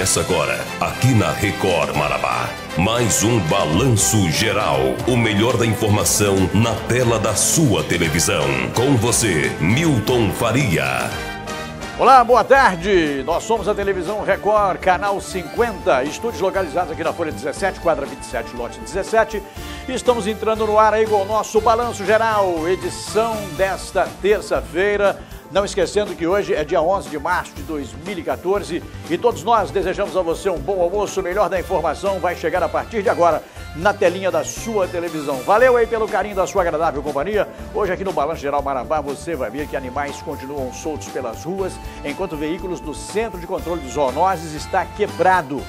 Começa agora, aqui na Record Marabá, mais um Balanço Geral. O melhor da informação na tela da sua televisão. Com você, Milton Faria. Olá, boa tarde. Nós somos a televisão Record, canal 50, estúdios localizados aqui na Folha 17, quadra 27, lote 17. Estamos entrando no ar aí com o nosso Balanço Geral, edição desta terça-feira. Não esquecendo que hoje é dia 11 de março de 2014 e todos nós desejamos a você um bom almoço. O melhor da informação vai chegar a partir de agora na telinha da sua televisão. Valeu aí pelo carinho da sua agradável companhia. Hoje aqui no Balanço Geral Marabá você vai ver que animais continuam soltos pelas ruas, enquanto veículos do Centro de Controle de Zoonoses está quebrado.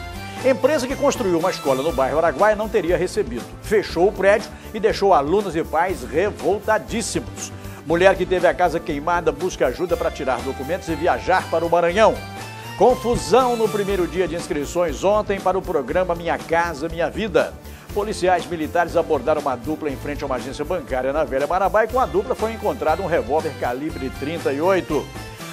Empresa que construiu uma escola no bairro Araguaia não teria recebido. Fechou o prédio e deixou alunos e pais revoltadíssimos. Mulher que teve a casa queimada busca ajuda para tirar documentos e viajar para o Maranhão. Confusão no primeiro dia de inscrições ontem para o programa Minha Casa Minha Vida. Policiais militares abordaram uma dupla em frente a uma agência bancária na Velha Marabá e com a dupla foi encontrado um revólver calibre 38.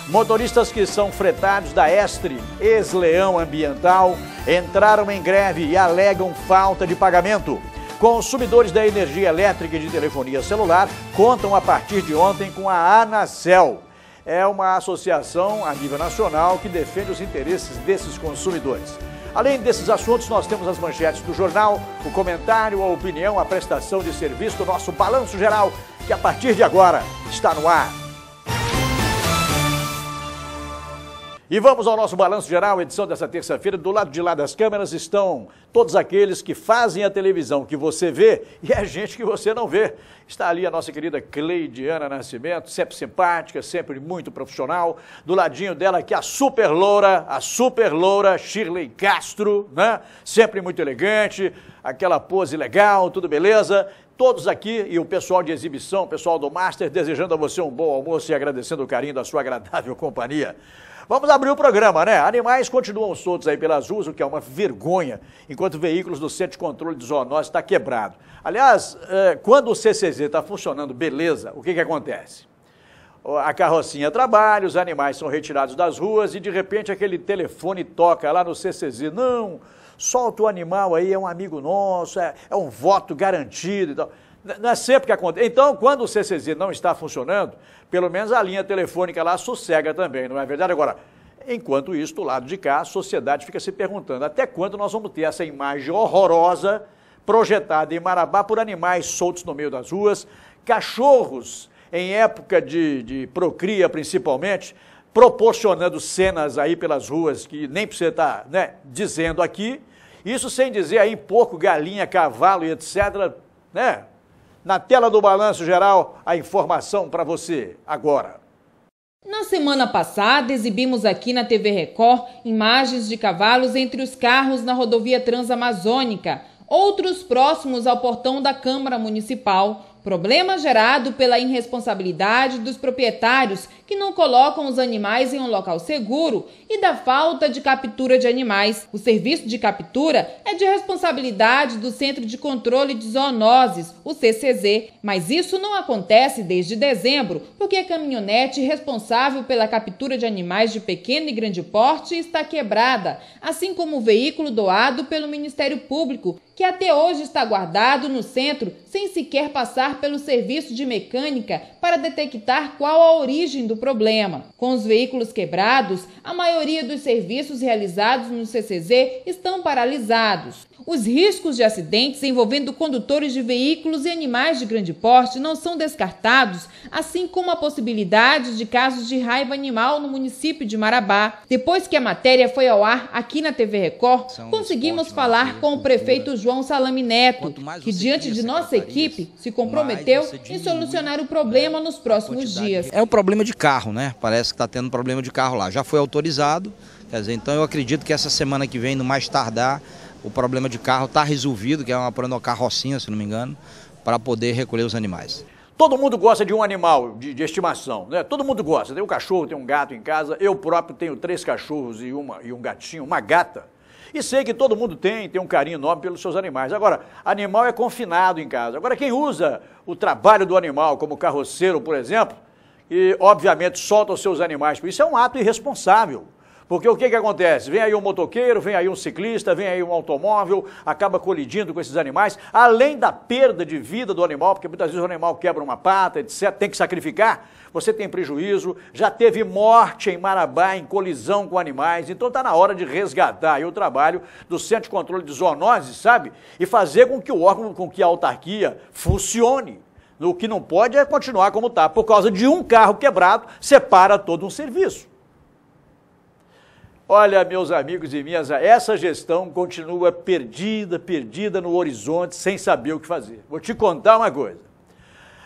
Motoristas que são fretados da Estre, ex-leão ambiental, entraram em greve e alegam falta de pagamento. Consumidores da energia elétrica e de telefonia celular contam a partir de ontem com a Anacel. É uma associação a nível nacional que defende os interesses desses consumidores. Além desses assuntos, nós temos as manchetes do jornal, o comentário, a opinião, a prestação de serviço, o nosso balanço geral, que a partir de agora está no ar. E vamos ao nosso balanço geral, edição dessa terça-feira. Do lado de lá das câmeras estão todos aqueles que fazem a televisão que você vê e a gente que você não vê. Está ali a nossa querida Cleidiana Nascimento, sempre simpática, sempre muito profissional. Do ladinho dela aqui é a super loura, a super loura Shirley Castro, né? Sempre muito elegante, aquela pose legal, tudo beleza todos aqui e o pessoal de exibição, o pessoal do Master, desejando a você um bom almoço e agradecendo o carinho da sua agradável companhia. Vamos abrir o programa, né? Animais continuam soltos aí pelas ruas, o que é uma vergonha, enquanto veículos do Centro de Controle de zoonose está quebrado. Aliás, é, quando o CCZ está funcionando, beleza, o que, que acontece? A carrocinha trabalha, os animais são retirados das ruas e de repente aquele telefone toca lá no CCZ. Não, solta o animal aí, é um amigo nosso, é, é um voto garantido e tal. Não é sempre que acontece. Então, quando o CCZ não está funcionando, pelo menos a linha telefônica lá sossega também, não é verdade? Agora, enquanto isso, do lado de cá, a sociedade fica se perguntando até quando nós vamos ter essa imagem horrorosa projetada em Marabá por animais soltos no meio das ruas, cachorros em época de, de procria principalmente, proporcionando cenas aí pelas ruas que nem precisa estar tá, né, dizendo aqui. Isso sem dizer aí porco, galinha, cavalo e etc. Né? Na tela do Balanço Geral, a informação para você agora. Na semana passada, exibimos aqui na TV Record imagens de cavalos entre os carros na rodovia Transamazônica, outros próximos ao portão da Câmara Municipal. Problema gerado pela irresponsabilidade dos proprietários que não colocam os animais em um local seguro e da falta de captura de animais. O serviço de captura é de responsabilidade do Centro de Controle de Zoonoses, o CCZ, mas isso não acontece desde dezembro, porque a caminhonete responsável pela captura de animais de pequeno e grande porte está quebrada, assim como o veículo doado pelo Ministério Público, que até hoje está guardado no centro sem sequer passar pelo serviço de mecânica para detectar qual a origem do problema. Com os veículos quebrados, a maioria dos serviços realizados no CCZ estão paralisados. Os riscos de acidentes envolvendo condutores de veículos e animais de grande porte não são descartados, assim como a possibilidade de casos de raiva animal no município de Marabá. Depois que a matéria foi ao ar aqui na TV Record, são conseguimos falar com o prefeito João Salame Neto, que diante de nossa equipe se comprometeu em solucionar o né, problema nos próximos dias. É um problema de carro carro, né? Parece que está tendo problema de carro lá. Já foi autorizado, quer dizer, então eu acredito que essa semana que vem, no mais tardar, o problema de carro está resolvido, que é uma carrocinha, se não me engano, para poder recolher os animais. Todo mundo gosta de um animal de, de, estimação, né? Todo mundo gosta. Tem um cachorro, tem um gato em casa. Eu próprio tenho três cachorros e, uma, e um gatinho, uma gata. E sei que todo mundo tem, tem um carinho enorme pelos seus animais. Agora, animal é confinado em casa. Agora, quem usa o trabalho do animal, como carroceiro, por exemplo, e, obviamente, solta os seus animais. Isso é um ato irresponsável. Porque o que, que acontece? Vem aí um motoqueiro, vem aí um ciclista, vem aí um automóvel, acaba colidindo com esses animais, além da perda de vida do animal, porque muitas vezes o animal quebra uma pata, etc., tem que sacrificar, você tem prejuízo, já teve morte em Marabá em colisão com animais, então está na hora de resgatar aí o trabalho do Centro de Controle de Zoonoses, sabe? E fazer com que o órgão, com que a autarquia funcione. O que não pode é continuar como está. Por causa de um carro quebrado, separa todo um serviço. Olha, meus amigos e minhas, essa gestão continua perdida, perdida no horizonte, sem saber o que fazer. Vou te contar uma coisa.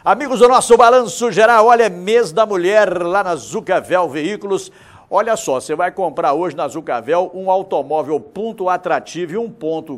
Amigos do nosso Balanço Geral, olha, é mês da mulher lá na Zucavel Veículos. Olha só, você vai comprar hoje na Zucavel um automóvel ponto atrativo e um ponto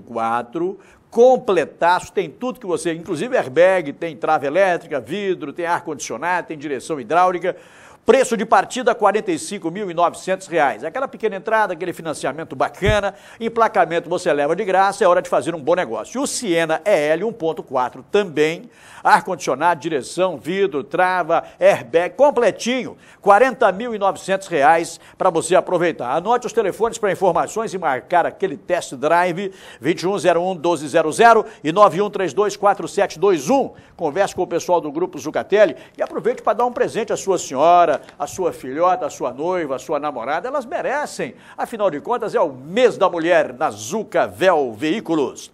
completaço, tem tudo que você, inclusive airbag, tem trava elétrica, vidro, tem ar-condicionado, tem direção hidráulica. Preço de partida R$ 45.900. É aquela pequena entrada, aquele financiamento bacana, emplacamento você leva de graça, é hora de fazer um bom negócio. E o Siena EL 1.4 também, ar-condicionado, direção, vidro, trava, airbag, completinho, R$ 40.900 para você aproveitar. Anote os telefones para informações e marcar aquele test drive 2101 1200 e 9132 4721. Converse com o pessoal do Grupo Zucatelli e aproveite para dar um presente à sua senhora, a sua filhota, a sua noiva, a sua namorada, elas merecem. Afinal de contas, é o mês da mulher na Zuca Vel Veículos.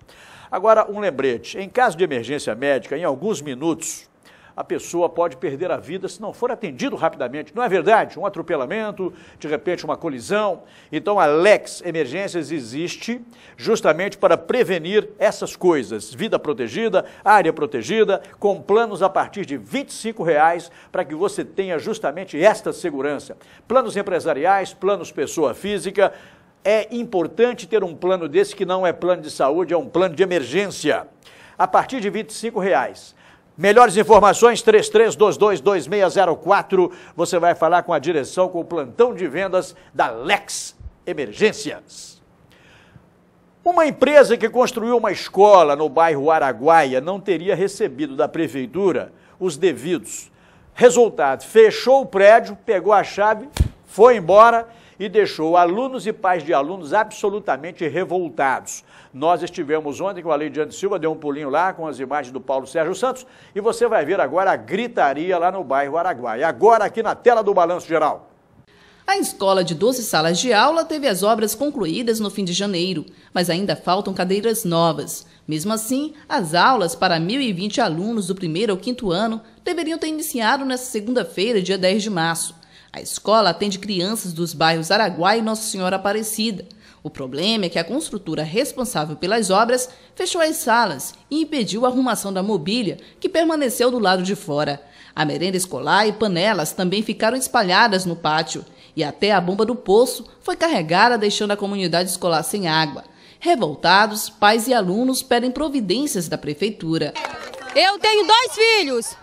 Agora, um lembrete: em caso de emergência médica, em alguns minutos, a pessoa pode perder a vida se não for atendido rapidamente. Não é verdade? Um atropelamento, de repente uma colisão. Então a Lex Emergências existe justamente para prevenir essas coisas. Vida protegida, área protegida, com planos a partir de R$ 25,00 reais para que você tenha justamente esta segurança. Planos empresariais, planos pessoa física. É importante ter um plano desse que não é plano de saúde, é um plano de emergência. A partir de R$ 25,00. reais Melhores informações, 3322-2604. Você vai falar com a direção, com o plantão de vendas da Lex Emergências. Uma empresa que construiu uma escola no bairro Araguaia não teria recebido da prefeitura os devidos. Resultado, fechou o prédio, pegou a chave, foi embora e deixou alunos e pais de alunos absolutamente revoltados. Nós estivemos ontem com a Leidiane Silva, deu um pulinho lá com as imagens do Paulo Sérgio Santos e você vai ver agora a gritaria lá no bairro Araguaia. Agora aqui na tela do Balanço Geral. A escola de 12 salas de aula teve as obras concluídas no fim de janeiro, mas ainda faltam cadeiras novas. Mesmo assim, as aulas para 1.020 alunos do primeiro ao quinto ano deveriam ter iniciado nesta segunda-feira, dia 10 de março. A escola atende crianças dos bairros Araguai e Nossa Senhora Aparecida. O problema é que a construtora responsável pelas obras fechou as salas e impediu a arrumação da mobília, que permaneceu do lado de fora. A merenda escolar e panelas também ficaram espalhadas no pátio, e até a bomba do poço foi carregada, deixando a comunidade escolar sem água. Revoltados, pais e alunos pedem providências da prefeitura. Eu tenho dois filhos.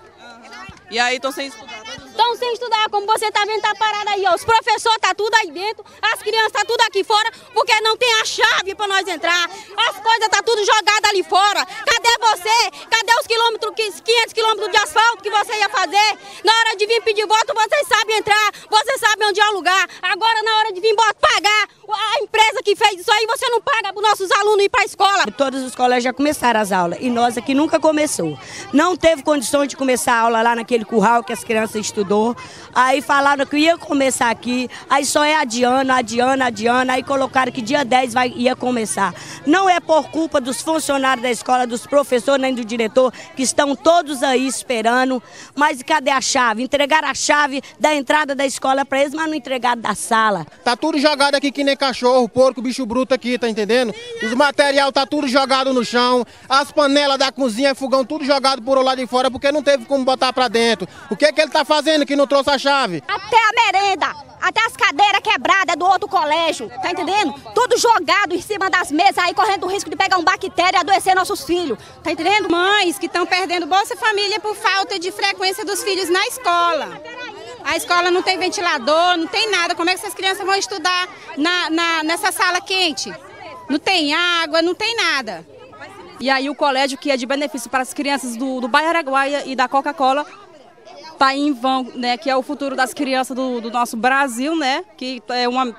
E aí estão sem estudar? Tá? Estão sem estudar, como você está vendo, está parada aí, ó. Os professores tá tudo aí dentro, as crianças tá tudo aqui fora, porque não tem a chave para nós entrar. As coisas tá tudo jogada ali fora. Cadê você? Cadê os quilômetros, 500 quilômetros de asfalto que você ia fazer? Na hora de vir pedir voto, vocês sabem entrar, vocês sabem onde é o lugar. Agora, na hora de vir pagar, a empresa que fez isso aí, você não paga para os nossos alunos ir para a escola. Todos os colégios já começaram as aulas e nós aqui nunca começou. Não teve condições de começar a aula lá naquele curral que as crianças estudou. Aí falaram que ia começar aqui, aí só é adiando, adiando, adiando, aí colocaram que dia 10 vai, ia começar. Não é por culpa dos funcionários da escola, dos professores nem do diretor, que estão todos aí esperando, mas cadê a chave? Entregaram a chave da entrada da escola para eles, mas não entregaram da sala. Tá tudo jogado aqui que nem cachorro, porco, bicho bruto aqui, tá entendendo? Os material tá tudo jogado no chão, as panelas da cozinha, fogão, tudo jogado por lá de fora porque não teve como botar para dentro. O que é que ele tá fazendo que não trouxe a chave? chave. Até a merenda, até as cadeiras quebradas do outro colégio, tá entendendo? Tudo jogado em cima das mesas aí, correndo o risco de pegar um bactéria e adoecer nossos filhos, tá entendendo? Mães que estão perdendo Bolsa Família por falta de frequência dos filhos na escola. A escola não tem ventilador, não tem nada. Como é que essas crianças vão estudar na, na nessa sala quente? Não tem água, não tem nada. E aí o colégio que é de benefício para as crianças do, do Bairro Araguaia e da Coca-Cola está em vão, né, que é o futuro das crianças do, do nosso Brasil, né, que é uma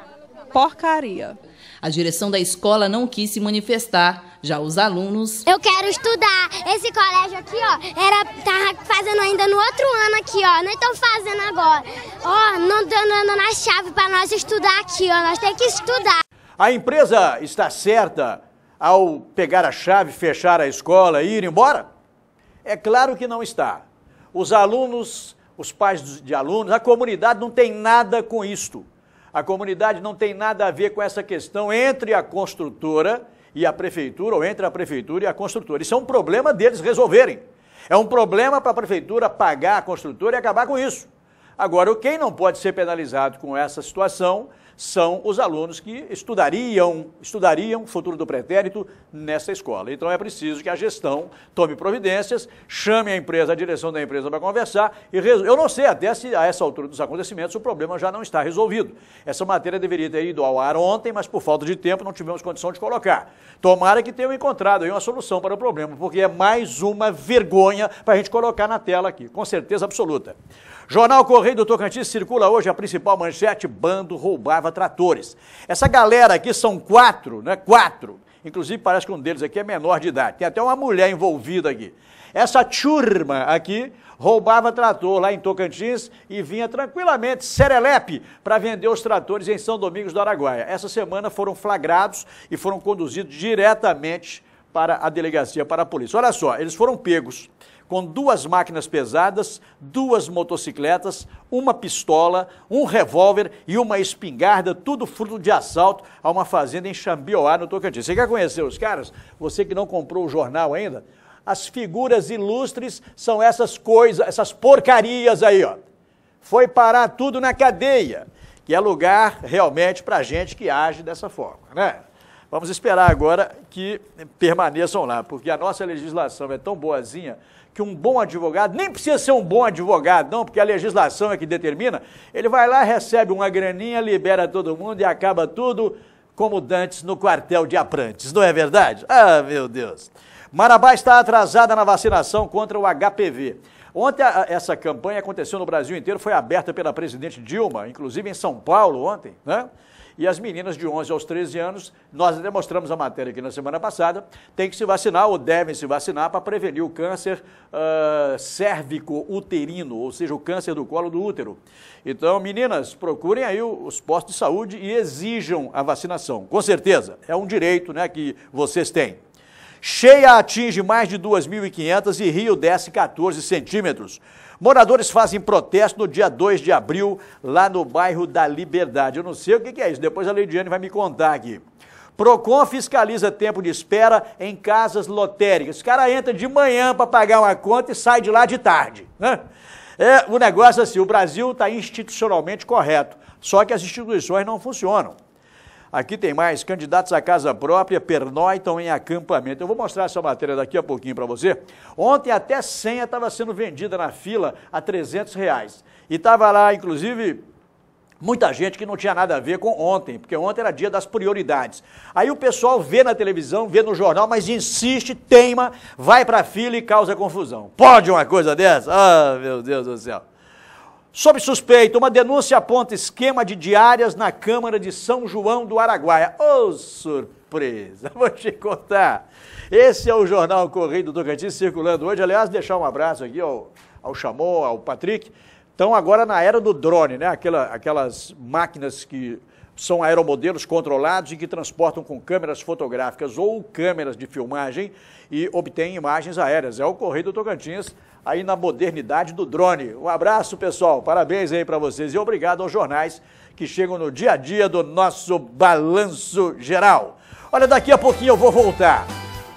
porcaria. A direção da escola não quis se manifestar, já os alunos. Eu quero estudar. Esse colégio aqui, ó, era tá fazendo ainda no outro ano aqui, ó. Não estão fazendo agora. Ó, não dando na chave para nós estudar aqui, ó. Nós temos que estudar. A empresa está certa ao pegar a chave, fechar a escola e ir embora? É claro que não está. Os alunos, os pais de alunos, a comunidade não tem nada com isto. A comunidade não tem nada a ver com essa questão entre a construtora e a prefeitura, ou entre a prefeitura e a construtora. Isso é um problema deles resolverem. É um problema para a prefeitura pagar a construtora e acabar com isso. Agora, quem não pode ser penalizado com essa situação são os alunos que estudariam, estudariam o futuro do pretérito nessa escola. Então é preciso que a gestão tome providências, chame a empresa, a direção da empresa para conversar e resol... eu não sei até se a essa altura dos acontecimentos o problema já não está resolvido. Essa matéria deveria ter ido ao ar ontem, mas por falta de tempo não tivemos condição de colocar. Tomara que tenham encontrado aí uma solução para o problema, porque é mais uma vergonha para a gente colocar na tela aqui, com certeza absoluta. Jornal Correio do Tocantins circula hoje a principal manchete, bando roubava tratores. Essa galera aqui são quatro, né? Quatro. Inclusive parece que um deles aqui é menor de idade. Tem até uma mulher envolvida aqui. Essa turma aqui roubava trator lá em Tocantins e vinha tranquilamente, serelepe, para vender os tratores em São Domingos do Araguaia. Essa semana foram flagrados e foram conduzidos diretamente para a delegacia, para a polícia. Olha só, eles foram pegos com duas máquinas pesadas, duas motocicletas, uma pistola, um revólver e uma espingarda, tudo fruto de assalto a uma fazenda em Xambioá, no Tocantins. Você quer conhecer os caras? Você que não comprou o jornal ainda? As figuras ilustres são essas coisas, essas porcarias aí, ó. Foi parar tudo na cadeia, que é lugar realmente para gente que age dessa forma, né? Vamos esperar agora que permaneçam lá, porque a nossa legislação é tão boazinha que um bom advogado, nem precisa ser um bom advogado, não, porque a legislação é que determina, ele vai lá, recebe uma graninha, libera todo mundo e acaba tudo como Dantes no quartel de Aprantes, não é verdade? Ah, meu Deus. Marabá está atrasada na vacinação contra o HPV. Ontem a, essa campanha aconteceu no Brasil inteiro, foi aberta pela presidente Dilma, inclusive em São Paulo ontem, né? E as meninas de 11 aos 13 anos, nós demonstramos a matéria aqui na semana passada, tem que se vacinar ou devem se vacinar para prevenir o câncer uh, ah, cérvico-uterino, ou seja, o câncer do colo do útero. Então, meninas, procurem aí os postos de saúde e exijam a vacinação. Com certeza, é um direito né, que vocês têm. Cheia atinge mais de 2.500 e Rio desce 14 centímetros. Moradores fazem protesto no dia 2 de abril, lá no bairro da Liberdade. Eu não sei o que é isso, depois a Leidiane vai me contar aqui. Procon fiscaliza tempo de espera em casas lotéricas. O cara entra de manhã para pagar uma conta e sai de lá de tarde. Né? É, o negócio é assim, o Brasil está institucionalmente correto, só que as instituições não funcionam. Aqui tem mais candidatos à casa própria pernoitam em acampamento. Eu vou mostrar essa matéria daqui a pouquinho para você. Ontem até senha estava sendo vendida na fila a 300 reais. E estava lá, inclusive, Muita gente que não tinha nada a ver com ontem, porque ontem era dia das prioridades. Aí o pessoal vê na televisão, vê no jornal, mas insiste, teima, vai para a fila e causa confusão. Pode uma coisa dessa? Ah, meu Deus do céu. Sob suspeita, uma denúncia aponta esquema de diárias na Câmara de São João do Araguaia. Ô, oh, surpresa! Vou te contar. Esse é o Jornal Correio do Tocantins circulando hoje. Aliás, deixar um abraço aqui ao, ao ao Patrick. Estão agora na era do drone, né? Aquela, aquelas máquinas que são aeromodelos controlados e que transportam com câmeras fotográficas ou câmeras de filmagem e obtêm imagens aéreas. É o Correio do Tocantins aí na modernidade do drone. Um abraço, pessoal. Parabéns aí para vocês e obrigado aos jornais que chegam no dia a dia do nosso balanço geral. Olha, daqui a pouquinho eu vou voltar.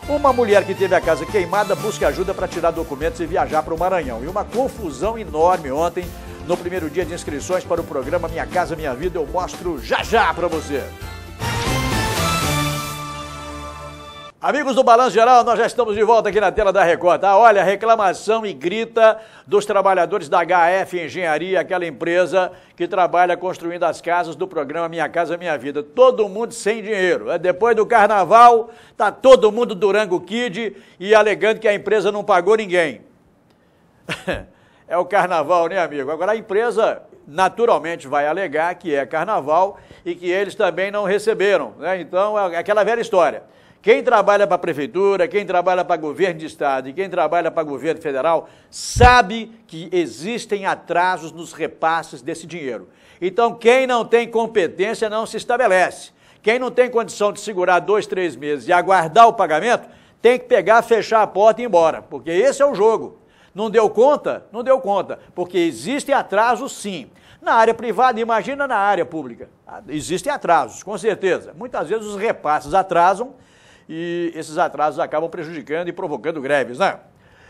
Uma mulher que teve a casa queimada busca ajuda para tirar documentos e viajar para o Maranhão. E uma confusão enorme ontem, no primeiro dia de inscrições para o programa Minha Casa Minha Vida, eu mostro já já para você. Amigos do Balanço Geral, nós já estamos de volta aqui na tela da Record. Ah, olha, reclamação e grita dos trabalhadores da HF Engenharia, aquela empresa que trabalha construindo as casas do programa Minha Casa Minha Vida. Todo mundo sem dinheiro. É, depois do carnaval, tá todo mundo Durango Kid e alegando que a empresa não pagou ninguém. é o carnaval, né, amigo? Agora a empresa naturalmente vai alegar que é carnaval e que eles também não receberam. Né? Então, é aquela velha história. Quem trabalha para a prefeitura, quem trabalha para governo de estado e quem trabalha para governo federal sabe que existem atrasos nos repasses desse dinheiro. Então, quem não tem competência não se estabelece. Quem não tem condição de segurar dois, três meses e aguardar o pagamento, tem que pegar, fechar a porta e ir embora, porque esse é o jogo. Não deu conta? Não deu conta, porque existem atrasos sim. Na área privada, imagina na área pública. Ah, existem atrasos, com certeza. Muitas vezes os repasses atrasam e esses atrasos acabam prejudicando e provocando greves, né?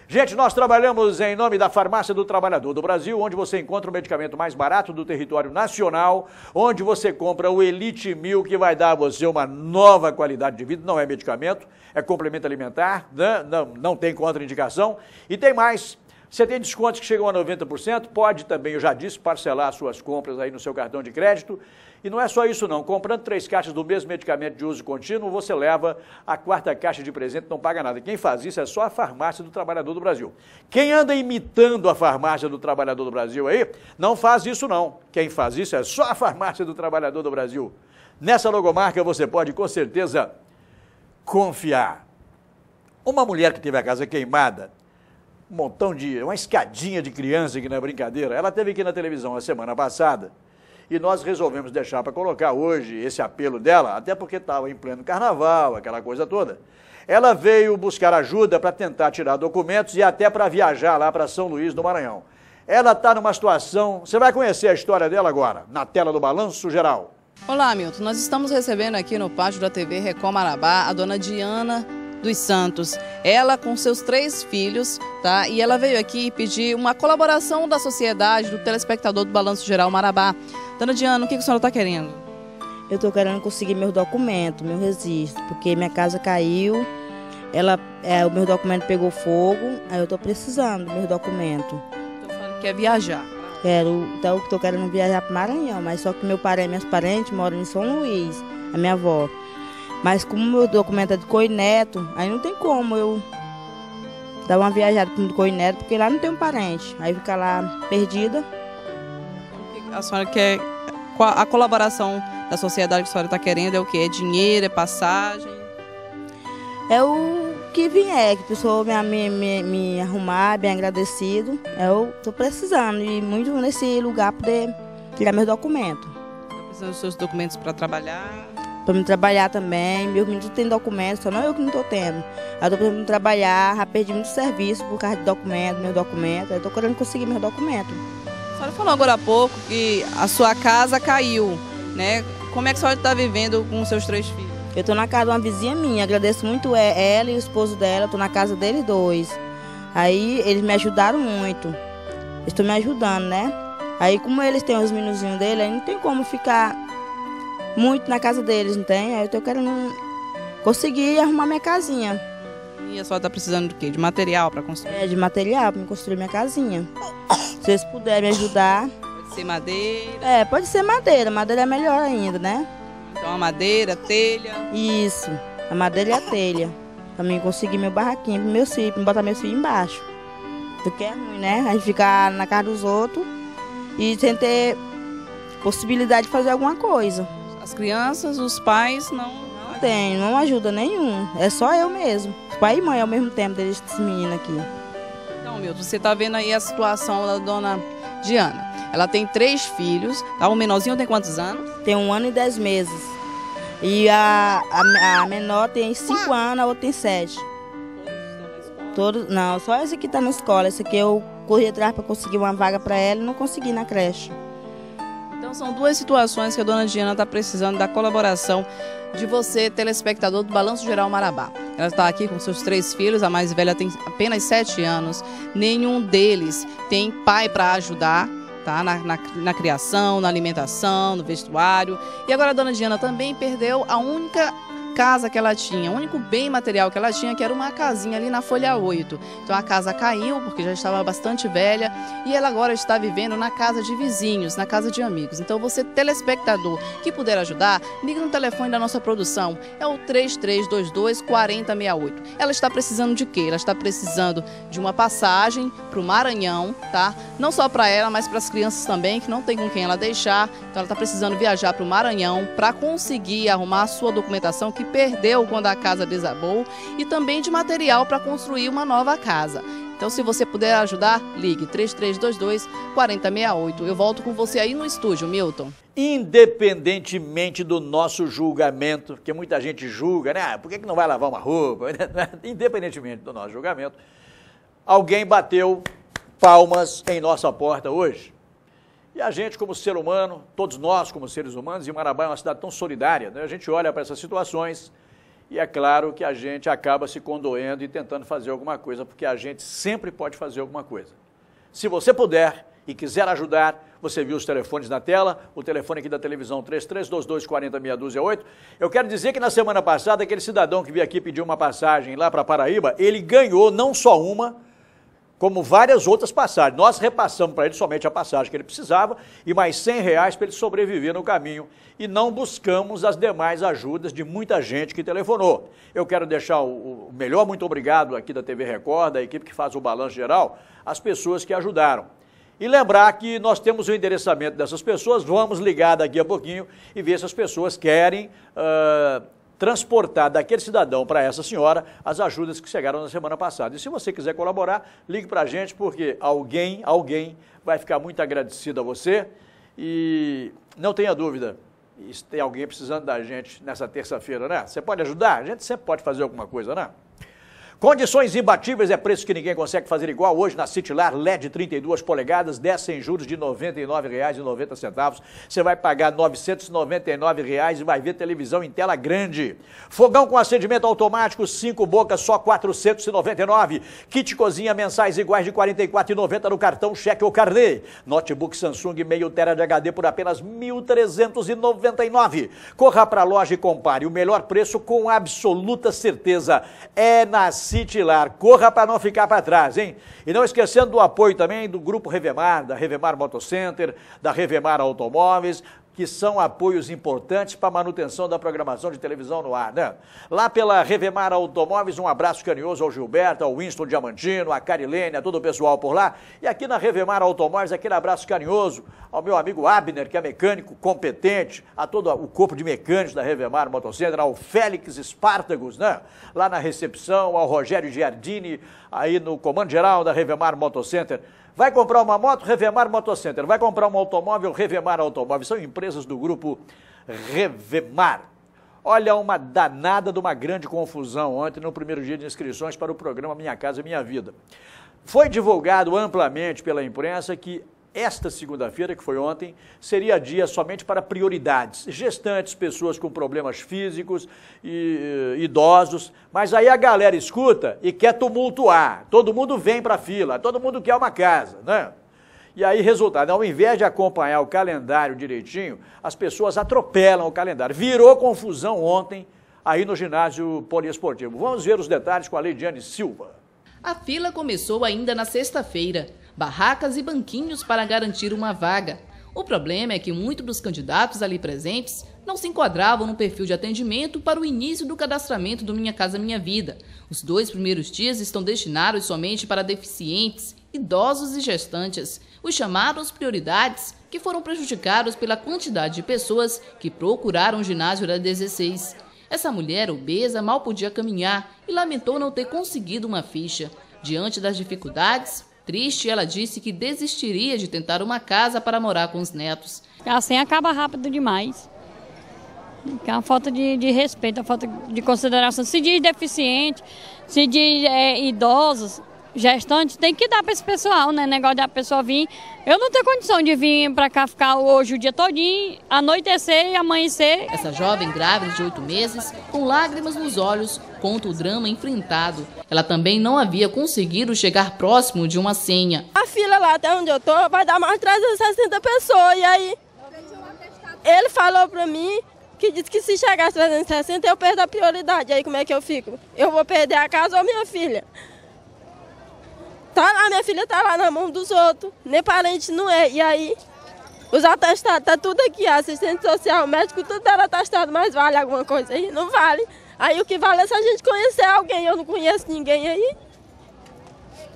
Gente, nós trabalhamos em nome da Farmácia do Trabalhador do Brasil, onde você encontra o medicamento mais barato do território nacional, onde você compra o Elite Mil, que vai dar a você uma nova qualidade de vida. Não é medicamento, é complemento alimentar, não, né? não, não tem contraindicação. E tem mais, você tem descontos que chegam a 90%, pode também, eu já disse, parcelar suas compras aí no seu cartão de crédito. E não é só isso não, comprando três caixas do mesmo medicamento de uso contínuo, você leva a quarta caixa de presente, não paga nada. Quem faz isso é só a farmácia do trabalhador do Brasil. Quem anda imitando a farmácia do trabalhador do Brasil aí, não faz isso não. Quem faz isso é só a farmácia do trabalhador do Brasil. Nessa logomarca você pode com certeza confiar. Uma mulher que teve a casa queimada um montão de. uma escadinha de criança aqui na né? brincadeira. Ela teve aqui na televisão a semana passada e nós resolvemos deixar para colocar hoje esse apelo dela, até porque estava em pleno carnaval, aquela coisa toda. Ela veio buscar ajuda para tentar tirar documentos e até para viajar lá para São Luís do Maranhão. Ela está numa situação. Você vai conhecer a história dela agora, na tela do Balanço Geral. Olá, Milton. Nós estamos recebendo aqui no pátio da TV Record Marabá a dona Diana dos Santos. Ela com seus três filhos, tá? E ela veio aqui pedir uma colaboração da sociedade, do telespectador do Balanço Geral Marabá. Dona Diana, o que a senhora está querendo? Eu estou querendo conseguir meus documentos, meu registro, porque minha casa caiu, ela, é, o meu documento pegou fogo, aí eu estou precisando do meu documento. Então, falando que quer viajar. Quero, então eu tô querendo viajar para Maranhão, mas só que meu parente, meus parentes moram em São Luís, a minha avó. Mas como meu documento é de Coineto, aí não tem como eu dar uma viajada para o Coineto, porque lá não tem um parente. Aí fica lá perdida. A senhora quer. A colaboração da sociedade que a senhora está querendo é o que? É dinheiro, é passagem? É o que vier, que a pessoa me, me, me arrumar, bem agradecido. Eu estou precisando e muito nesse lugar poder tirar meus documentos. Está precisando dos seus documentos para trabalhar? para me trabalhar também. Meus meninos têm documentos, só não eu que não estou tendo. Aí estou precisando trabalhar, já perdi muito serviço por causa de documentos, meu documento. estou querendo conseguir meu documento. A senhora falou agora há pouco que a sua casa caiu, né? Como é que a senhora está vivendo com os seus três filhos? Eu estou na casa de uma vizinha minha, agradeço muito é, ela e o esposo dela, estou na casa deles dois. Aí eles me ajudaram muito, estou me ajudando, né? Aí como eles têm os meninos dele, aí não tem como ficar muito na casa deles, não tem? Aí eu tô querendo conseguir arrumar minha casinha. E a senhora tá precisando do quê? De material para construir? É, de material para construir minha casinha. Se vocês puderem me ajudar. Pode ser madeira? É, pode ser madeira. Madeira é melhor ainda, né? Então a madeira, a telha? Isso, a madeira e a telha. Para mim conseguir meu barraquinho, meu filho, botar meus filhos embaixo. Porque é ruim, né? A gente ficar na casa dos outros e sem ter possibilidade de fazer alguma coisa. As crianças, os pais não. Não tem, não ajuda nenhum. É só eu mesmo. Pai e mãe ao mesmo tempo desses meninos aqui. Então, meu, você está vendo aí a situação da dona Diana. Ela tem três filhos, tá? O menorzinho tem quantos anos? Tem um ano e dez meses. E a, a, a menor tem cinco anos, a outra tem sete. Todos, não, só esse aqui está na escola. Esse aqui eu corri atrás para conseguir uma vaga para ela e não consegui na creche. Então são duas situações que a dona Diana está precisando da colaboração de você, telespectador do Balanço Geral Marabá. Ela está aqui com seus três filhos, a mais velha tem apenas sete anos. Nenhum deles tem pai para ajudar, tá? Na, na, na, criação, na alimentação, no vestuário. E agora a dona Diana também perdeu a única casa que ela tinha, o único bem material que ela tinha, é que era uma casinha ali na Folha 8. Então a casa caiu, porque já estava bastante velha, e ela agora está vivendo na casa de vizinhos, na casa de amigos. Então você, telespectador, que puder ajudar, liga no telefone da nossa produção, é o 3322 4068. Ela está precisando de quê? Ela está precisando de uma passagem para o Maranhão, tá? Não só para ela, mas para as crianças também, que não tem com quem ela deixar. Então ela está precisando viajar para o Maranhão para conseguir arrumar a sua documentação que que perdeu quando a casa desabou e também de material para construir uma nova casa. Então, se você puder ajudar, ligue 3322 4068. Eu volto com você aí no estúdio, Milton. Independentemente do nosso julgamento, porque muita gente julga, né? Ah, por que não vai lavar uma roupa? Independentemente do nosso julgamento, alguém bateu palmas em nossa porta hoje. E a gente, como ser humano, todos nós, como seres humanos, e Marabá é uma cidade tão solidária, né? a gente olha para essas situações e é claro que a gente acaba se condoendo e tentando fazer alguma coisa, porque a gente sempre pode fazer alguma coisa. Se você puder e quiser ajudar, você viu os telefones na tela, o telefone aqui da televisão 3322 Eu quero dizer que na semana passada, aquele cidadão que veio aqui pedir uma passagem lá para Paraíba, ele ganhou não só uma, como várias outras passagens. Nós repassamos para ele somente a passagem que ele precisava e mais 100 reais para ele sobreviver no caminho. E não buscamos as demais ajudas de muita gente que telefonou. Eu quero deixar o, melhor muito obrigado aqui da TV Record, da equipe que faz o balanço geral, às pessoas que ajudaram. E lembrar que nós temos o endereçamento dessas pessoas, vamos ligar daqui a pouquinho e ver se as pessoas querem. Uh, transportar daquele cidadão para essa senhora as ajudas que chegaram na semana passada. E se você quiser colaborar, ligue para a gente, porque alguém, alguém vai ficar muito agradecido a você. E não tenha dúvida, tem alguém precisando da gente nessa terça-feira, né? Você pode ajudar? A gente sempre pode fazer alguma coisa, né? Condições imbatíveis é preço que ninguém consegue fazer igual. Hoje na Citilar LED 32 polegadas, 10 sem juros de R$ 99,90. Você vai pagar R$ 999 e vai ver televisão em tela grande. Fogão com acendimento automático, 5 bocas, só R$ 499. Kit cozinha mensais iguais de R$ 44,90 no cartão, cheque ou carnê. Notebook Samsung meio tera de HD por apenas R$ 1.399. Corra para a loja e compare. O melhor preço com absoluta certeza é na titular. Corra para não ficar para trás, hein? E não esquecendo do apoio também do Grupo Revemar, da Revemar Motocenter, da Revemar Automóveis, que são apoios importantes para a manutenção da programação de televisão no ar, né? Lá pela Revemar Automóveis, um abraço carinhoso ao Gilberto, ao Winston Diamantino, à Carilene, a todo o pessoal por lá. E aqui na Revemar Automóveis, aquele abraço carinhoso ao meu amigo Abner, que é mecânico competente, a todo o corpo de mecânicos da Revemar Motocenter, ao Félix Espartagos, né? Lá na recepção, ao Rogério Giardini, aí no comando geral da Revemar Motocenter. Vai comprar uma moto? Revemar Motocenter. Vai comprar um automóvel? Revemar Automóvel. São empresas do grupo Revemar. Olha uma danada de uma grande confusão ontem no primeiro dia de inscrições para o programa Minha Casa Minha Vida. Foi divulgado amplamente pela imprensa que esta segunda-feira, que foi ontem, seria dia somente para prioridades, gestantes, pessoas com problemas físicos e eh, idosos. Mas aí a galera escuta e quer tumultuar. Todo mundo vem para a fila, todo mundo quer uma casa, né? E aí, resultado, ao invés de acompanhar o calendário direitinho, as pessoas atropelam o calendário. Virou confusão ontem aí no ginásio poliesportivo. Vamos ver os detalhes com a Leidiane Silva. A fila começou ainda na sexta-feira barracas e banquinhos para garantir uma vaga. O problema é que muitos dos candidatos ali presentes não se enquadravam no perfil de atendimento para o início do cadastramento do Minha Casa Minha Vida. Os dois primeiros dias estão destinados somente para deficientes, idosos e gestantes, os chamados prioridades, que foram prejudicados pela quantidade de pessoas que procuraram o ginásio da 16. Essa mulher obesa mal podia caminhar e lamentou não ter conseguido uma ficha. Diante das dificuldades, Triste, ela disse que desistiria de tentar uma casa para morar com os netos. Assim acaba rápido demais. É uma falta de, de respeito, a falta de consideração. Se diz deficiente, se diz é, idosos, gestante tem que dar para esse pessoal, né? Negócio da pessoa vir. Eu não tenho condição de vir para cá ficar hoje o dia todinho, anoitecer e amanhecer. Essa jovem grávida de oito meses, com lágrimas nos olhos, conta o drama enfrentado. Ela também não havia conseguido chegar próximo de uma senha. A fila lá até onde eu tô vai dar mais 360 pessoas. E aí ele falou para mim que disse que se chegar às 360 eu perdo a prioridade. Aí como é que eu fico? Eu vou perder a casa ou minha filha? Tá lá, minha filha tá lá na mão dos outros, nem parente não é. E aí, os atestados, tá tudo aqui, assistente social, médico, tudo era atestado, mas vale alguma coisa aí? Não vale. Aí o que vale é se a gente conhecer alguém, eu não conheço ninguém aí.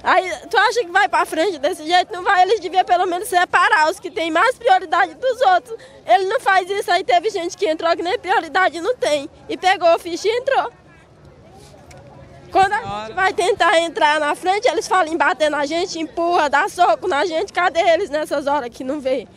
Aí tu acha que vai para frente desse jeito? Não vai, eles deviam pelo menos separar os que têm mais prioridade dos outros. Ele não faz isso, aí teve gente que entrou que nem prioridade não tem. E pegou o ficha e entrou. Quando a gente vai tentar entrar na frente, eles falam bater na gente, empurra, dá soco na gente. Cadê eles nessas horas que não vê?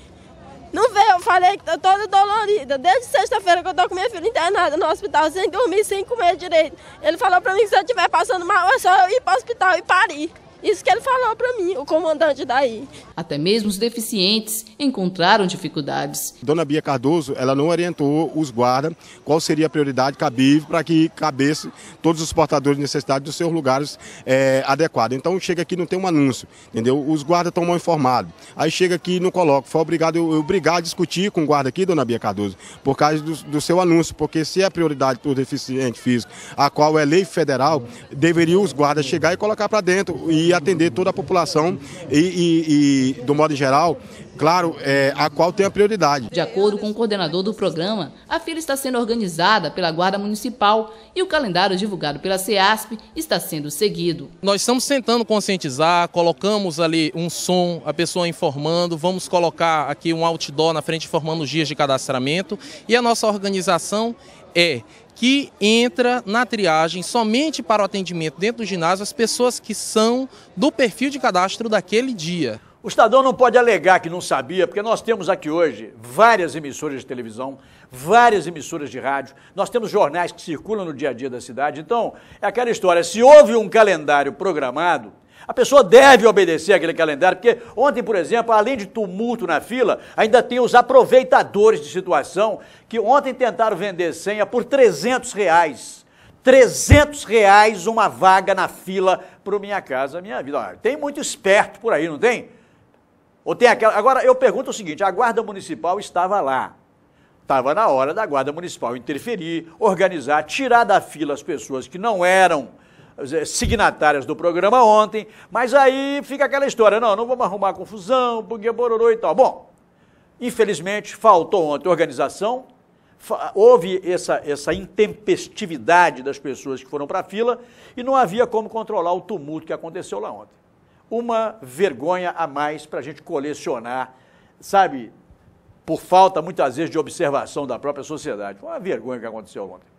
Não vê, eu falei que tô toda dolorida. Desde sexta-feira que eu tô com minha filha internada no hospital, sem dormir, sem comer direito. Ele falou pra mim que se eu estiver passando mal, é só eu ir pro hospital e parir. Isso que ele falou para mim, o comandante daí. Até mesmo os deficientes encontraram dificuldades. Dona Bia Cardoso, ela não orientou os guardas qual seria a prioridade cabível para que cabesse todos os portadores de necessidade dos seus lugares é, adequados. Então chega aqui não tem um anúncio, entendeu? Os guardas estão mal informados. Aí chega aqui e não coloca. Foi obrigado eu, obrigado a discutir com o guarda aqui, Dona Bia Cardoso, por causa do, do seu anúncio, porque se é prioridade para o deficiente físico, a qual é lei federal, deveriam os guardas chegar e colocar para dentro e e atender toda a população e, e, e do modo geral, claro, é, a qual tem a prioridade. De acordo com o coordenador do programa, a feira está sendo organizada pela Guarda Municipal e o calendário divulgado pela CEASP está sendo seguido. Nós estamos tentando conscientizar, colocamos ali um som, a pessoa informando, vamos colocar aqui um outdoor na frente informando os dias de cadastramento e a nossa organização é que entra na triagem somente para o atendimento dentro do ginásio as pessoas que são do perfil de cadastro daquele dia. O Estadão não pode alegar que não sabia, porque nós temos aqui hoje várias emissoras de televisão, várias emissoras de rádio, nós temos jornais que circulam no dia a dia da cidade. Então, é aquela história: se houve um calendário programado, a pessoa deve obedecer aquele calendário, porque ontem, por exemplo, além de tumulto na fila, ainda tem os aproveitadores de situação que ontem tentaram vender senha por 300 reais. 300 reais uma vaga na fila para Minha Casa Minha Vida. Olha, tem muito esperto por aí, não tem? Ou tem aquela... Agora, eu pergunto o seguinte, a guarda municipal estava lá. Estava na hora da guarda municipal interferir, organizar, tirar da fila as pessoas que não eram eh, signatárias do programa ontem, mas aí fica aquela história, não, não vamos arrumar confusão, porque bororô e tal. Bom, infelizmente faltou ontem organização, houve essa, essa intempestividade das pessoas que foram para a fila e não havia como controlar o tumulto que aconteceu lá ontem. Uma vergonha a mais para a gente colecionar, sabe, por falta muitas vezes de observação da própria sociedade. Uma vergonha que aconteceu ontem.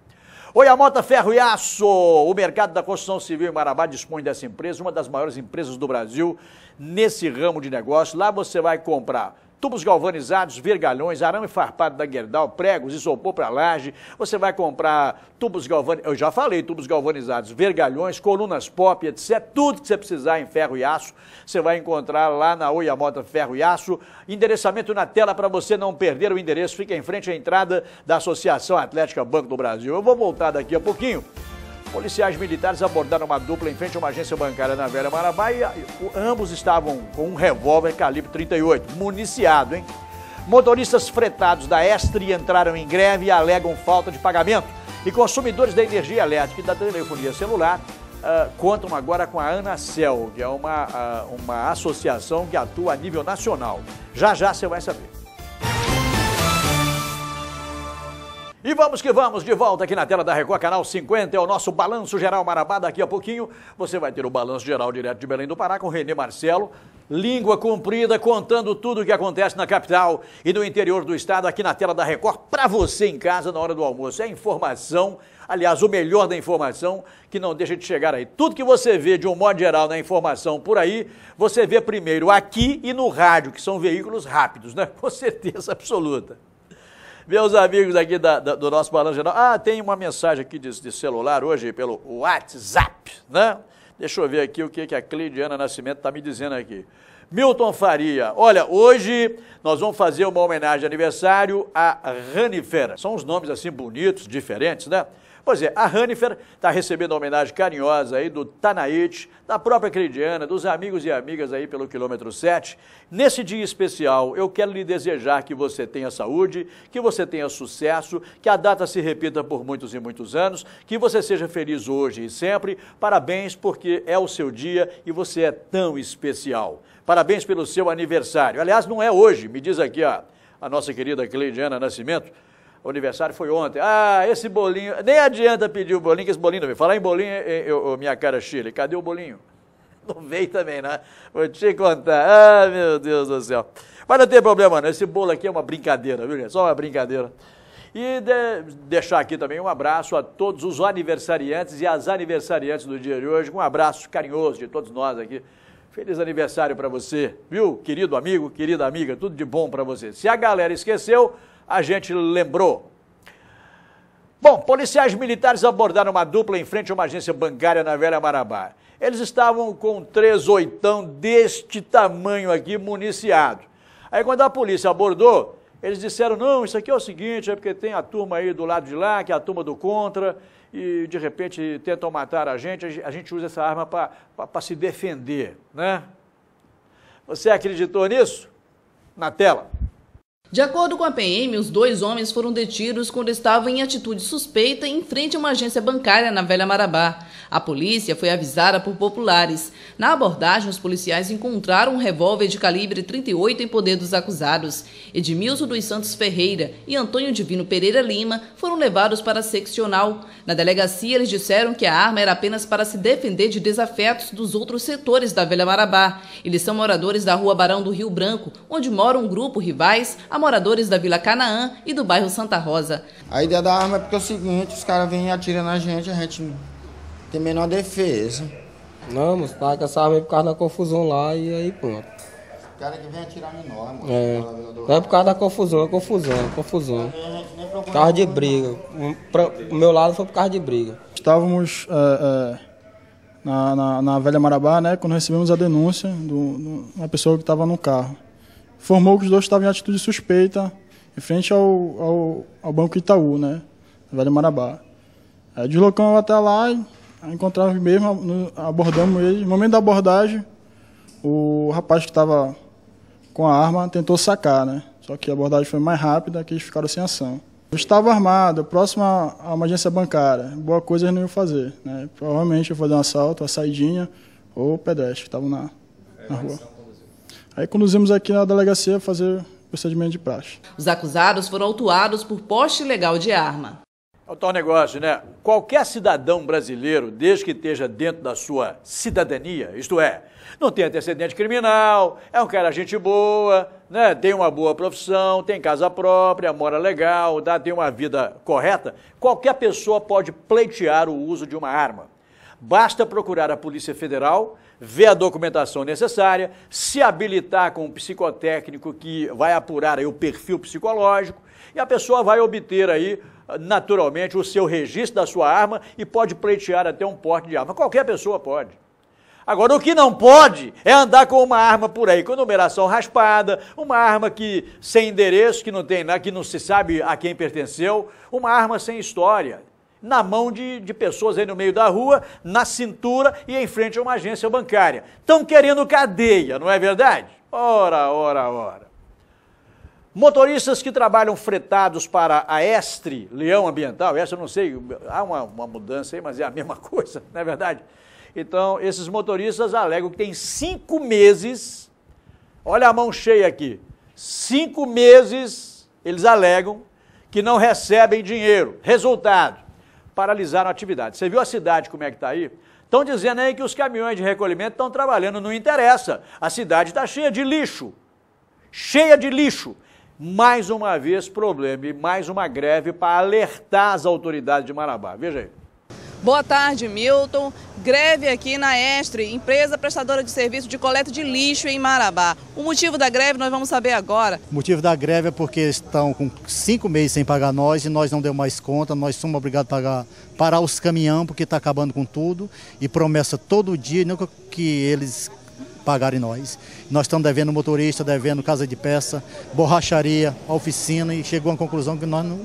Oi, a Mota Ferro e Aço. O mercado da construção civil em Marabá dispõe dessa empresa, uma das maiores empresas do Brasil nesse ramo de negócio. Lá você vai comprar Tubos galvanizados, vergalhões, arame farpado da Guerdal, pregos, isopor para laje. Você vai comprar tubos galvanizados, eu já falei, tubos galvanizados, vergalhões, colunas pop, etc. Tudo que você precisar em ferro e aço, você vai encontrar lá na Mota Ferro e Aço. Endereçamento na tela para você não perder o endereço. Fica em frente à entrada da Associação Atlética Banco do Brasil. Eu vou voltar daqui a pouquinho. Policiais militares abordaram uma dupla em frente a uma agência bancária na Velha Marabá e ambos estavam com um revólver calibre 38, municiado, hein? Motoristas fretados da Estre entraram em greve e alegam falta de pagamento. E consumidores da energia elétrica e da telefonia celular uh, contam agora com a ANACEL, que é uma, uh, uma associação que atua a nível nacional. Já já você vai saber. E vamos que vamos, de volta aqui na tela da Record Canal 50, é o nosso Balanço Geral Marabá. Daqui a pouquinho você vai ter o Balanço Geral direto de Belém do Pará com Renê Marcelo, língua comprida, contando tudo o que acontece na capital e no interior do estado, aqui na tela da Record, para você em casa na hora do almoço. É informação, aliás, o melhor da informação que não deixa de chegar aí. Tudo que você vê, de um modo geral, na informação por aí, você vê primeiro aqui e no rádio, que são veículos rápidos, né? Com certeza absoluta meus os amigos aqui da, da, do nosso Balanço Geral. Ah, tem uma mensagem aqui de, de, celular hoje pelo WhatsApp, né? Deixa eu ver aqui o que, que a Cleidiana Nascimento está me dizendo aqui. Milton Faria, olha, hoje nós vamos fazer uma homenagem de aniversário a Ranifera. São uns nomes assim bonitos, diferentes, né? Pois é, a Hannifer está recebendo a homenagem carinhosa aí do Tanaite, da própria Crediana, dos amigos e amigas aí pelo quilômetro 7. Nesse dia especial, eu quero lhe desejar que você tenha saúde, que você tenha sucesso, que a data se repita por muitos e muitos anos, que você seja feliz hoje e sempre. Parabéns, porque é o seu dia e você é tão especial. Parabéns pelo seu aniversário. Aliás, não é hoje, me diz aqui ó, a nossa querida Cleidiana Nascimento o aniversário foi ontem. Ah, esse bolinho. Nem adianta pedir o bolinho, que esse bolinho não veio. Falar em bolinho, eu, eu, minha cara Chile, cadê o bolinho? Não veio também, né? Vou te contar. Ah, meu Deus do céu. Mas não tem problema, não. Esse bolo aqui é uma brincadeira, viu, gente? Só uma brincadeira. E de deixar aqui também um abraço a todos os aniversariantes e as aniversariantes do dia de hoje. Um abraço carinhoso de todos nós aqui. Feliz aniversário para você, viu, querido amigo, querida amiga, tudo de bom para você. Se a galera esqueceu, a gente lembrou. Bom, policiais militares abordaram uma dupla em frente a uma agência bancária na Velha Marabá. Eles estavam com um oitão deste tamanho aqui, municiado. Aí quando a polícia abordou, eles disseram, não, isso aqui é o seguinte, é porque tem a turma aí do lado de lá, que é a turma do contra, e de repente tentam matar a gente, a gente usa essa arma para se defender, né? Você acreditou nisso? Na tela. De acordo com a PM, os dois homens foram detidos quando estavam em atitude suspeita em frente a uma agência bancária na Velha Marabá. A polícia foi avisada por populares. Na abordagem, os policiais encontraram um revólver de calibre 38 em poder dos acusados. Edmilson dos Santos Ferreira e Antônio Divino Pereira Lima foram levados para a seccional. Na delegacia, eles disseram que a arma era apenas para se defender de desafetos dos outros setores da Velha Marabá. Eles são moradores da rua Barão do Rio Branco, onde mora um grupo rivais a moradores da Vila Canaã e do bairro Santa Rosa. A ideia da arma é porque é o seguinte, os caras vêm atirando a gente, a gente tem menor defesa. Não, mas tá com essa arma aí por causa da confusão lá e aí pronto. Os caras que vêm atirar menor, mano. É, não é por causa da confusão, é confusão, é confusão. Por causa de briga. O meu lado foi por causa de briga. Estávamos... É, é... Na, na, na, Velha Marabá, né, quando recebemos a denúncia de uma pessoa que estava no carro formou que os dois estavam em atitude suspeita em frente ao, ao, ao Banco Itaú, né? Velho Marabá. deslocamos até lá e encontramos mesmo, abordamos ele. No momento da abordagem, o rapaz que estava com a arma tentou sacar, né? Só que a abordagem foi mais rápida que eles ficaram sem ação. Eu estava armado, próximo a uma agência bancária. Boa coisa eles não iam fazer, né? Provavelmente ia fazer um assalto, uma saidinha ou pedestre que estavam na, na rua. Aí conduzimos aqui na delegacia fazer procedimento de praxe. Os acusados foram autuados por poste ilegal de arma. É o tal negócio, né? Qualquer cidadão brasileiro, desde que esteja dentro da sua cidadania, isto é, não tem antecedente criminal, é um cara gente boa, né? tem uma boa profissão, tem casa própria, mora legal, dá, tem uma vida correta, qualquer pessoa pode pleitear o uso de uma arma. Basta procurar a Polícia Federal ver a documentação necessária, se habilitar com um psicotécnico que vai apurar aí o perfil psicológico e a pessoa vai obter aí naturalmente o seu registro da sua arma e pode pleitear até um porte de arma. Qualquer pessoa pode. Agora, o que não pode é andar com uma arma por aí, com numeração raspada, uma arma que sem endereço, que não tem, que não se sabe a quem pertenceu, uma arma sem história na mão de, de pessoas aí no meio da rua, na cintura e em frente a uma agência bancária. Estão querendo cadeia, não é verdade? Ora, ora, ora. Motoristas que trabalham fretados para a Estre, Leão Ambiental, essa eu não sei, há uma, uma mudança aí, mas é a mesma coisa, não é verdade? Então, esses motoristas alegam que tem cinco meses, olha a mão cheia aqui, cinco meses eles alegam que não recebem dinheiro. Resultado, paralisaram a atividade. Você viu a cidade como é que está aí? Estão dizendo aí que os caminhões de recolhimento estão trabalhando, não interessa. A cidade está cheia de lixo. Cheia de lixo. Mais uma vez, problema e mais uma greve para alertar as autoridades de Marabá. Veja aí. Boa tarde, Milton. Greve aqui na Estre, empresa prestadora de serviço de coleta de lixo em Marabá. O motivo da greve nós vamos saber agora. O motivo da greve é porque estão com cinco meses sem pagar nós e nós não deu mais conta, nós somos obrigados a pagar, parar os caminhão porque está acabando com tudo e promessa todo dia nunca que eles pagarem nós. Nós estamos devendo motorista, devendo casa de peça, borracharia, oficina e chegou à conclusão que nós não,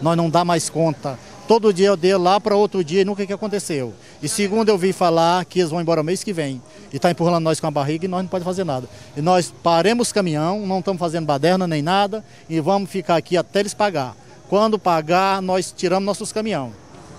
nós não dá mais conta. Todo dia eu dei lá para outro dia e nunca que aconteceu. E segundo eu vi falar que eles vão embora mês que vem. E está empurrando nós com a barriga e nós não podemos fazer nada. E nós paremos caminhão, não estamos fazendo baderna nem nada e vamos ficar aqui até eles pagar. Quando pagar, nós tiramos nossos caminhão.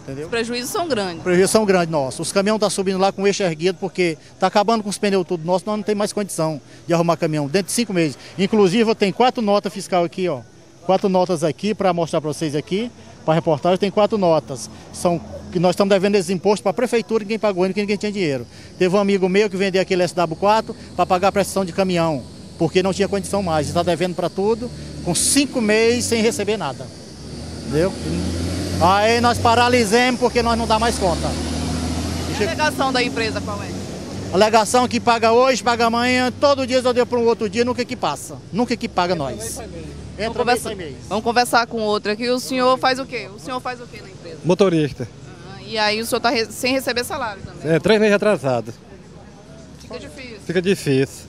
Entendeu? Os prejuízos são grandes. Os prejuízos são grandes, nossa. Os caminhões estão tá subindo lá com o eixo erguido, porque está acabando com os pneus tudo nosso, nós não temos mais condição de arrumar caminhão dentro de cinco meses. Inclusive, eu tenho quatro notas fiscal aqui, ó quatro notas aqui para mostrar para vocês aqui. Para a reportagem tem quatro notas. São que nós estamos devendo esses impostos para a prefeitura, ninguém pagou ainda, ninguém tinha dinheiro. Teve um amigo meu que vendeu aquele SW4 para pagar a prestação de caminhão, porque não tinha condição mais. Está devendo para tudo, com cinco meses sem receber nada. Entendeu? Aí nós paralisamos porque nós não dá mais conta. E a negação da empresa qual é? Alegação que paga hoje, paga amanhã, todo dia eu deu para um outro dia, nunca que passa, nunca que paga Entra nós. Vamos conversar, vamos conversar com outro aqui. O senhor faz o quê? O senhor faz o quê na empresa? Motorista. Ah, e aí o senhor está re sem receber salário também? É, três meses atrasado. Fica difícil. Fica difícil.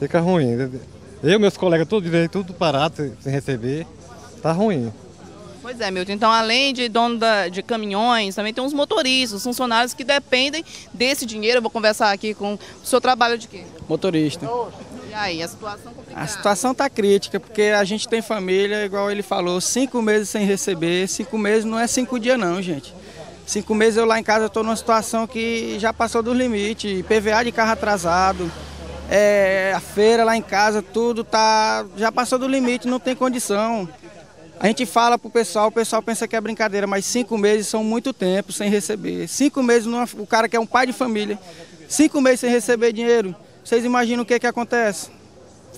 Fica ruim. Eu, meus colegas, tudo direito, tudo parado, sem receber. Tá ruim. Pois é, Milton. Então, além de dono da, de caminhões, também tem uns motoristas, funcionários que dependem desse dinheiro. Eu vou conversar aqui com o seu trabalho de quê? Motorista. E aí, a situação complicada? A situação está crítica, porque a gente tem família, igual ele falou, cinco meses sem receber. Cinco meses não é cinco dias não, gente. Cinco meses eu lá em casa estou numa situação que já passou dos limites. PVA de carro atrasado, é, a feira lá em casa, tudo tá já passou do limite, não tem condição. A gente fala pro pessoal, o pessoal pensa que é brincadeira, mas cinco meses são muito tempo sem receber. Cinco meses, numa, o cara que é um pai de família, cinco meses sem receber dinheiro, vocês imaginam o que, é que acontece?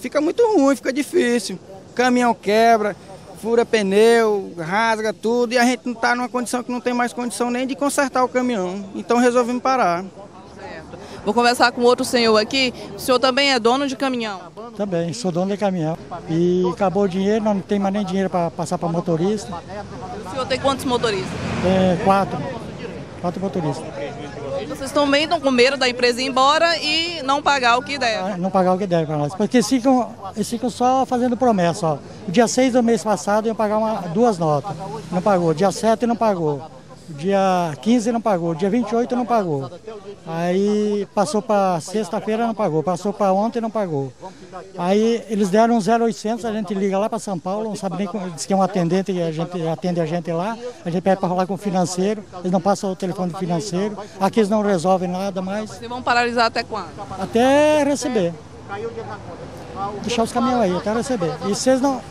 Fica muito ruim, fica difícil. Caminhão quebra, fura pneu, rasga tudo e a gente não está numa condição que não tem mais condição nem de consertar o caminhão. Então resolvemos parar. Vou conversar com outro senhor aqui. O senhor também é dono de caminhão? Também, sou dono de caminhão. E acabou o dinheiro, não tem mais nem dinheiro para passar para motorista. O senhor tem quantos motoristas? É, quatro. Quatro motoristas. Vocês também estão com medo da empresa ir embora e não pagar o que deve. Ah, não pagar o que deve para nós. Porque eles ficam, eles ficam só fazendo promessa. Ó. O dia 6 do mês passado iam pagar uma, duas notas. Não pagou. Dia 7 não pagou. Dia 15 não pagou, dia 28 não pagou. Aí passou para sexta-feira não pagou, passou para ontem não pagou. Aí eles deram um 0800, a gente liga lá para São Paulo, não sabe nem, diz que é um atendente e a gente atende a gente lá. A gente pede para falar com o financeiro, eles não passam o telefone do financeiro. Aqui eles não resolvem nada mais. Vocês vão paralisar até quando? Até receber. Caiu o dia da conta deixar os caminhões aí até receber. E se não,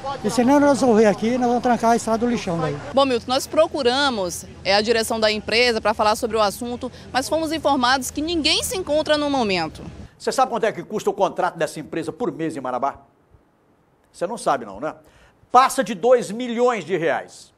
não resolver aqui, nós vamos trancar a estrada do lixão daí. Bom, Milton, nós procuramos é, a direção da empresa para falar sobre o assunto, mas fomos informados que ninguém se encontra no momento. Você sabe quanto é que custa o contrato dessa empresa por mês em Marabá? Você não sabe não, né? Passa de 2 milhões de reais.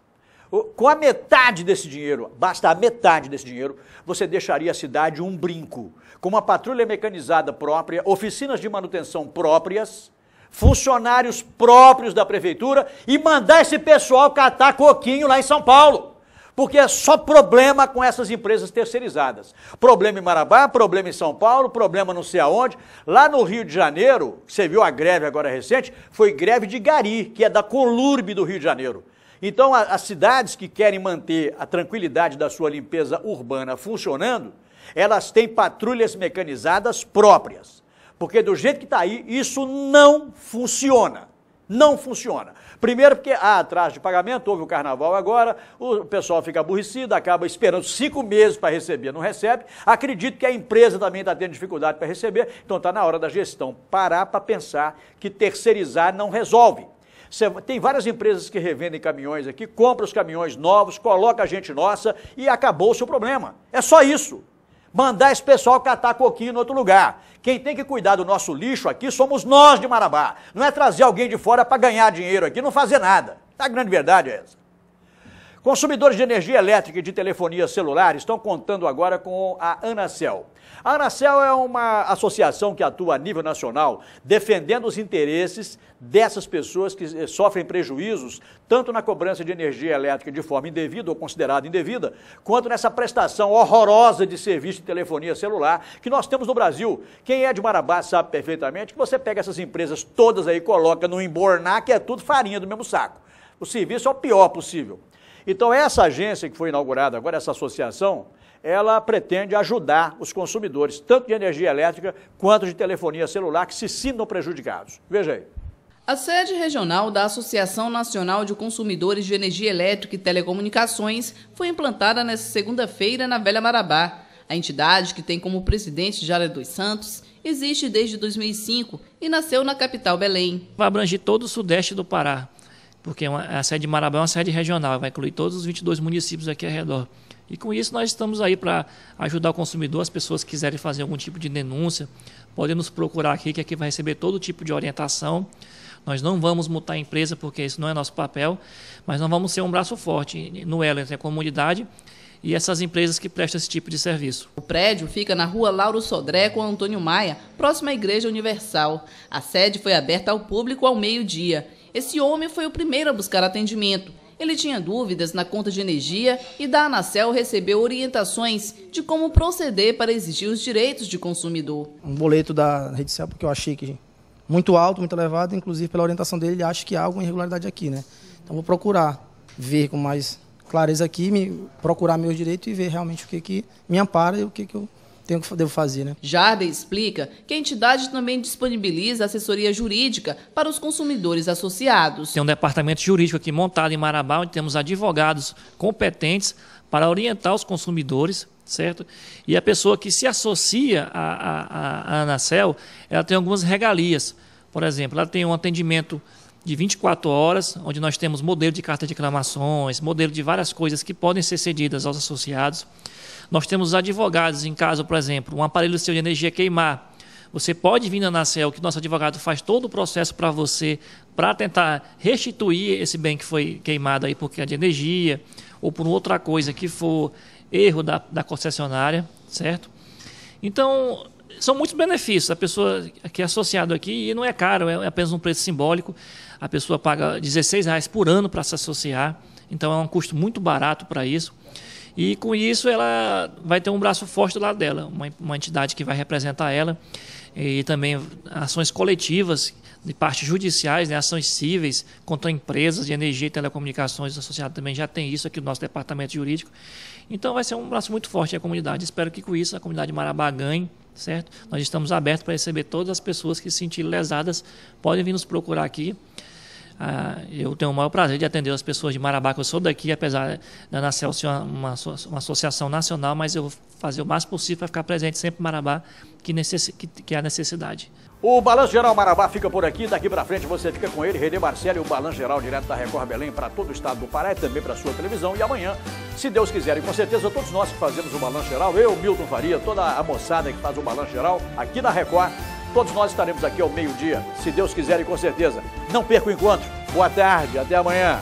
Com a metade desse dinheiro, basta a metade desse dinheiro, você deixaria a cidade um brinco, com uma patrulha mecanizada própria, oficinas de manutenção próprias, funcionários próprios da prefeitura e mandar esse pessoal catar coquinho lá em São Paulo. Porque é só problema com essas empresas terceirizadas. Problema em Marabá, problema em São Paulo, problema não sei aonde. Lá no Rio de Janeiro, você viu a greve agora recente, foi greve de Gari, que é da Colurbe do Rio de Janeiro. Então, as cidades que querem manter a tranquilidade da sua limpeza urbana funcionando, elas têm patrulhas mecanizadas próprias. Porque do jeito que está aí, isso não funciona. Não funciona. Primeiro, porque há atraso de pagamento, houve o carnaval agora, o pessoal fica aborrecido, acaba esperando cinco meses para receber, não recebe. Acredito que a empresa também está tendo dificuldade para receber, então está na hora da gestão parar para pensar que terceirizar não resolve tem várias empresas que revendem caminhões aqui, compram os caminhões novos, coloca a gente nossa e acabou o seu problema. É só isso. Mandar esse pessoal catar coquinho em outro lugar. Quem tem que cuidar do nosso lixo aqui somos nós de Marabá. Não é trazer alguém de fora para ganhar dinheiro aqui, não fazer nada. A grande verdade é essa. Consumidores de energia elétrica e de telefonia celular estão contando agora com a Anacel. A Anacel é uma associação que atua a nível nacional defendendo os interesses dessas pessoas que eh, sofrem prejuízos tanto na cobrança de energia elétrica de forma indevida ou considerada indevida, quanto nessa prestação horrorosa de serviço de telefonia celular que nós temos no Brasil. Quem é de Marabá sabe perfeitamente que você pega essas empresas todas aí, coloca no embornar que é tudo farinha do mesmo saco. O serviço é o pior possível. Então, essa agência que foi inaugurada agora, essa associação, ela pretende ajudar os consumidores, tanto de energia elétrica quanto de telefonia celular, que se sintam prejudicados. Veja aí. A sede regional da Associação Nacional de Consumidores de Energia Elétrica e Telecomunicações foi implantada nesta segunda-feira na Velha Marabá. A entidade, que tem como presidente Jara dos Santos, existe desde 2005 e nasceu na capital Belém. Vai abranger todo o sudeste do Pará porque a sede de Marabá é uma sede regional, vai incluir todos os 22 municípios aqui ao redor. E com isso nós estamos aí para ajudar o consumidor, as pessoas que quiserem fazer algum tipo de denúncia, podem nos procurar aqui, que aqui vai receber todo tipo de orientação. Nós não vamos multar a empresa, porque isso não é nosso papel, mas nós vamos ser um braço forte no elo entre a comunidade e essas empresas que prestam esse tipo de serviço. O prédio fica na rua Lauro Sodré com Antônio Maia, próximo à Igreja Universal. A sede foi aberta ao público ao meio-dia esse homem foi o primeiro a buscar atendimento. Ele tinha dúvidas na conta de energia e da Anacel recebeu orientações de como proceder para exigir os direitos de consumidor. Um boleto da rede social, porque eu achei que muito alto, muito elevado, inclusive pela orientação dele, ele acha que há alguma irregularidade aqui, né? Então vou procurar ver com mais clareza aqui, me procurar meus direitos e ver realmente o que, que me ampara e o que, que eu tenho que devo fazer, né? Jarber explica que a entidade também disponibiliza assessoria jurídica para os consumidores associados. Tem um departamento jurídico aqui montado em Marabá, onde temos advogados competentes para orientar os consumidores, certo? E a pessoa que se associa à, à, à Anacel, ela tem algumas regalias. Por exemplo, ela tem um atendimento de 24 horas, onde nós temos modelo de carta de reclamações, modelo de várias coisas que podem ser cedidas aos associados. Nós temos advogados em casa, por exemplo, um aparelho seu de energia queimar. Você pode vir na Nacel, que nosso advogado faz todo o processo para você, para tentar restituir esse bem que foi queimado aí por queda de energia ou por outra coisa que for erro da, da concessionária, certo? Então, são muitos benefícios. A pessoa que é associado aqui, e não é caro, é apenas um preço simbólico. A pessoa paga reais por ano para se associar, então é um custo muito barato para isso. E com isso ela vai ter um braço forte do lado dela, uma, uma entidade que vai representar ela, e também ações coletivas de partes judiciais, né, ações cíveis contra empresas de energia e telecomunicações associadas também já tem isso aqui no nosso departamento jurídico. Então vai ser um braço muito forte da comunidade. Espero que com isso a comunidade Marabá ganhe, certo? Nós estamos abertos para receber todas as pessoas que se sentirem lesadas, podem vir nos procurar aqui ah, eu tenho o maior prazer de atender as pessoas de Marabá, que eu sou daqui, apesar da né, Nacel ser é uma, uma, associação nacional, mas eu vou fazer o mais possível para ficar presente sempre em Marabá, que, necess, que, que necessidade. O Balanço Geral Marabá fica por aqui, daqui para frente você fica com ele, René Marcelo, e o Balanço Geral direto da Record Belém para todo o estado do Pará e também para sua televisão. E amanhã, se Deus quiser, e com certeza todos nós que fazemos o Balanço Geral, eu, Milton Faria, toda a moçada que faz o Balanço Geral aqui na Record, Todos nós estaremos aqui ao meio-dia, se Deus quiser e com certeza. Não perca o encontro. Boa tarde, até amanhã.